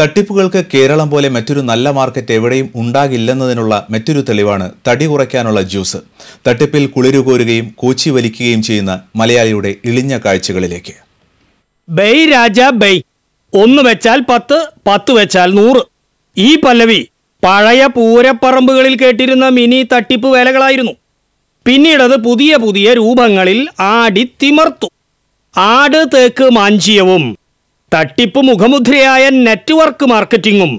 തട്ടിപ്പുകൾക്ക് കേരളം പോലെ മറ്റൊരു നല്ല മാർക്കറ്റ് എവിടെയും ഉണ്ടാകില്ലെന്നതിനുള്ള മറ്റൊരു തെളിവാണ് തടി കുറയ്ക്കാനുള്ള ജ്യൂസ് തട്ടിപ്പിൽ കുളിരുകോരുകയും കോച്ചി വലിക്കുകയും ചെയ്യുന്ന മലയാളിയുടെ ഇളിഞ്ഞ കാഴ്ചകളിലേക്ക് ബൈ രാജ ബൈ ഒന്ന് വെച്ചാൽ പത്ത് പത്ത് വെച്ചാൽ നൂറ് ഈ പല്ലവി പഴയ പൂരപ്പറമ്പുകളിൽ കേട്ടിരുന്ന മിനി തട്ടിപ്പ് വേലകളായിരുന്നു പിന്നീടത് പുതിയ പുതിയ രൂപങ്ങളിൽ ആടി തിമർത്തു ആട് തേക്ക് മാഞ്ചിയവും തട്ടിപ്പ് മുഖമുദ്രയായ നെറ്റ്വർക്ക് മാർക്കറ്റിംഗും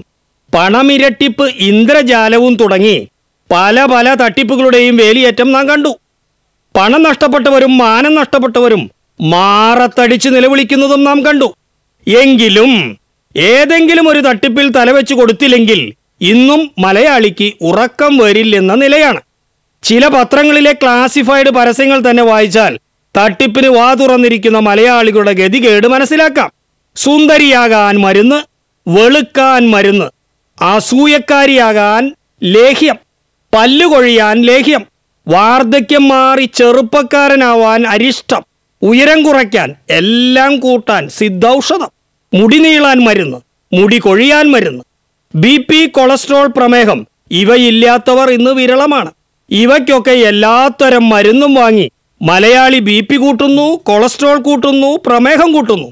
പണമിരട്ടിപ്പ് ഇന്ദ്രജാലവും തുടങ്ങി പല പല തട്ടിപ്പുകളുടെയും വേലിയേറ്റം നാം കണ്ടു പണം നഷ്ടപ്പെട്ടവരും മാനം നഷ്ടപ്പെട്ടവരും മാറത്തടിച്ച് നിലവിളിക്കുന്നതും നാം കണ്ടു എങ്കിലും ഏതെങ്കിലും ഒരു തട്ടിപ്പിൽ തലവെച്ച് കൊടുത്തില്ലെങ്കിൽ ഇന്നും മലയാളിക്ക് ഉറക്കം വരില്ലെന്ന നിലയാണ് ചില പത്രങ്ങളിലെ ക്ലാസിഫൈഡ് പരസ്യങ്ങൾ തന്നെ വായിച്ചാൽ തട്ടിപ്പിന് വാ മലയാളികളുടെ ഗതികേട് മനസ്സിലാക്കാം സുന്ദരിയാകാൻ മരുന്ന് വെളുക്കാൻ മരുന്ന് അസൂയക്കാരിയാകാൻ ലേഹ്യം പല്ലുകൊഴിയാൻ ലേഹ്യം വാർദ്ധക്യം മാറി ചെറുപ്പക്കാരനാവാൻ അരിഷ്ടം ഉയരം കുറയ്ക്കാൻ എല്ലാം കൂട്ടാൻ സിദ്ധൌഷധം മുടി നീളാൻ മരുന്ന് മുടി കൊഴിയാൻ മരുന്ന് ബി പി കൊളസ്ട്രോൾ പ്രമേഹം ഇവയില്ലാത്തവർ ഇന്ന് വിരളമാണ് ഇവയ്ക്കൊക്കെ എല്ലാത്തരം മരുന്നും വാങ്ങി മലയാളി ബി പി കൂട്ടുന്നു കൊളസ്ട്രോൾ കൂട്ടുന്നു പ്രമേഹം കൂട്ടുന്നു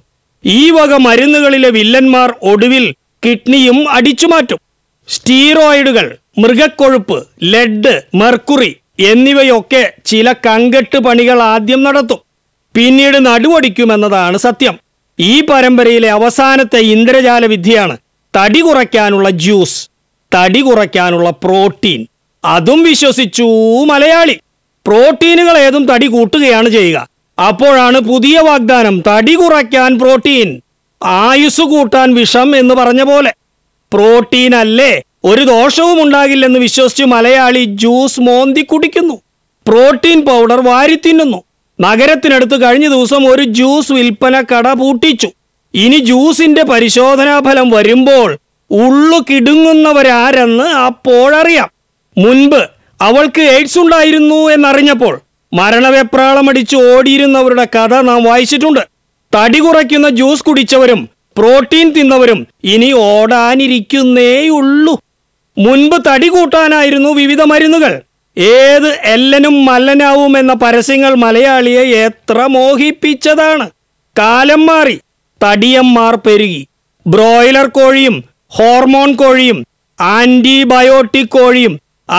ഈ വക മരുന്നുകളിലെ വില്ലന്മാർ ഒടുവിൽ കിഡ്നിയും അടിച്ചുമാറ്റും സ്റ്റീറോയിഡുകൾ മൃഗക്കൊഴുപ്പ് ലെഡ് മെർക്കുറി എന്നിവയൊക്കെ ചില കങ്കെട്ട് പണികൾ ആദ്യം നടത്തും പിന്നീട് നടുവടിക്കുമെന്നതാണ് സത്യം ഈ പരമ്പരയിലെ അവസാനത്തെ ഇന്ദ്രജാല വിദ്യയാണ് തടി കുറയ്ക്കാനുള്ള ജ്യൂസ് തടി കുറയ്ക്കാനുള്ള പ്രോട്ടീൻ അതും വിശ്വസിച്ചു മലയാളി പ്രോട്ടീനുകൾ ഏതും തടി കൂട്ടുകയാണ് ചെയ്യുക അപ്പോഴാണ് പുതിയ വാഗ്ദാനം തടി കുറയ്ക്കാൻ പ്രോട്ടീൻ ആയുസ് കൂട്ടാൻ വിഷം എന്ന് പറഞ്ഞ പോലെ പ്രോട്ടീൻ അല്ലേ ഒരു ദോഷവും ഉണ്ടാകില്ലെന്ന് വിശ്വസിച്ച് മലയാളി ജ്യൂസ് മോന്തി കുടിക്കുന്നു പ്രോട്ടീൻ പൗഡർ വാരി തിന്നുന്നു നഗരത്തിനടുത്ത് കഴിഞ്ഞ ദിവസം ഒരു ജ്യൂസ് വിൽപ്പന കട പൂട്ടിച്ചു ഇനി ജ്യൂസിന്റെ പരിശോധനാ ഫലം വരുമ്പോൾ ഉള്ളു കിടുങ്ങുന്നവരാരെന്ന് അപ്പോഴറിയാം മുൻപ് അവൾക്ക് എയ്ഡ്സ് ഉണ്ടായിരുന്നു എന്നറിഞ്ഞപ്പോൾ മരണവെപ്രാളമടിച്ച് ഓടിയിരുന്നവരുടെ കഥ നാം വായിച്ചിട്ടുണ്ട് തടി കുറയ്ക്കുന്ന ജ്യൂസ് കുടിച്ചവരും പ്രോട്ടീൻ തിന്നവരും ഇനി ഓടാനിരിക്കുന്നേയുള്ളൂ മുൻപ് തടി കൂട്ടാനായിരുന്നു വിവിധ മരുന്നുകൾ ഏത് എല്ലനും മല്ലനാവും എന്ന പരസ്യങ്ങൾ മലയാളിയെ എത്ര മോഹിപ്പിച്ചതാണ് കാലം മാറി തടിയന്മാർ പെരുകി ബ്രോയിലർ കോഴിയും ഹോർമോൺ കോഴിയും ആന്റിബയോട്ടിക് കോഴിയും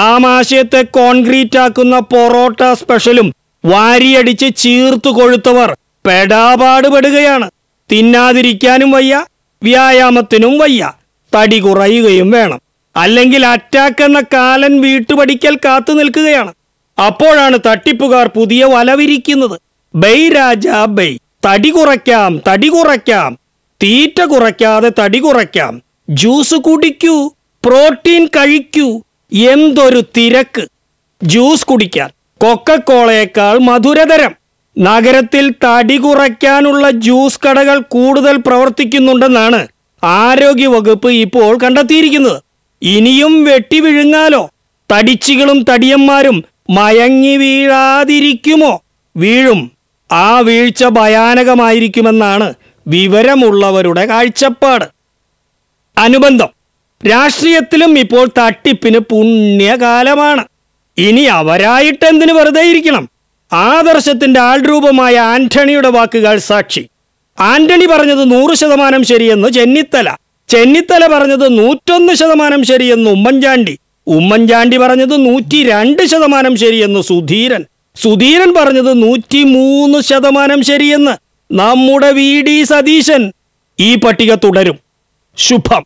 ആമാശയത്തെ കോൺക്രീറ്റ് ആക്കുന്ന പൊറോട്ട സ്പെഷ്യലും വാരിയടിച്ച് ചീർത്തു കൊഴുത്തവർ പെടാപാടുപെടുകയാണ് തിന്നാതിരിക്കാനും വയ്യ വ്യായാമത്തിനും വയ്യ തടി കുറയുകയും വേണം അല്ലെങ്കിൽ അറ്റാക്ക് എന്ന കാലൻ വീട്ടുപടിക്കൽ കാത്തു നിൽക്കുകയാണ് അപ്പോഴാണ് തട്ടിപ്പുകാർ പുതിയ വല ബൈ രാജ ബൈ തടി കുറയ്ക്കാം തടി കുറയ്ക്കാം തീറ്റ കുറയ്ക്കാതെ തടി കുറയ്ക്കാം ജ്യൂസ് കുടിക്കൂ പ്രോട്ടീൻ കഴിക്കൂ എന്തൊരു തിരക്ക് ജ്യൂസ് കുടിക്കാൻ കൊക്കക്കോളയേക്കാൾ മധുരതരം നഗരത്തിൽ തടി കുറയ്ക്കാനുള്ള ജ്യൂസ് കടകൾ കൂടുതൽ പ്രവർത്തിക്കുന്നുണ്ടെന്നാണ് ആരോഗ്യവകുപ്പ് ഇപ്പോൾ കണ്ടെത്തിയിരിക്കുന്നത് ഇനിയും വെട്ടിവിഴുങ്ങാലോ തടിച്ചികളും തടിയന്മാരും മയങ്ങി വീഴാതിരിക്കുമോ വീഴും ആ വീഴ്ച ഭയാനകമായിരിക്കുമെന്നാണ് വിവരമുള്ളവരുടെ കാഴ്ചപ്പാട് അനുബന്ധം രാഷ്ട്രീയത്തിലും ഇപ്പോൾ തട്ടിപ്പിന് പുണ്യകാലമാണ് ഇനി അവരായിട്ട് എന്തിനു വെറുതെ ഇരിക്കണം ആദർശത്തിന്റെ ആൾരൂപമായ ആന്റണിയുടെ വാക്കുകൾ സാക്ഷി ആന്റണി പറഞ്ഞത് നൂറ് ശതമാനം ശരിയെന്ന് ചെന്നിത്തല ചെന്നിത്തല പറഞ്ഞത് നൂറ്റൊന്ന് ശതമാനം ശരിയെന്ന് ഉമ്മൻചാണ്ടി ഉമ്മൻചാണ്ടി പറഞ്ഞത് നൂറ്റി രണ്ട് ശതമാനം ശരിയെന്ന് സുധീരൻ സുധീരൻ പറഞ്ഞത് നൂറ്റി മൂന്ന് ശതമാനം ശരിയെന്ന് നമ്മുടെ വി ഡി സതീശൻ ഈ പട്ടിക തുടരും ശുഭം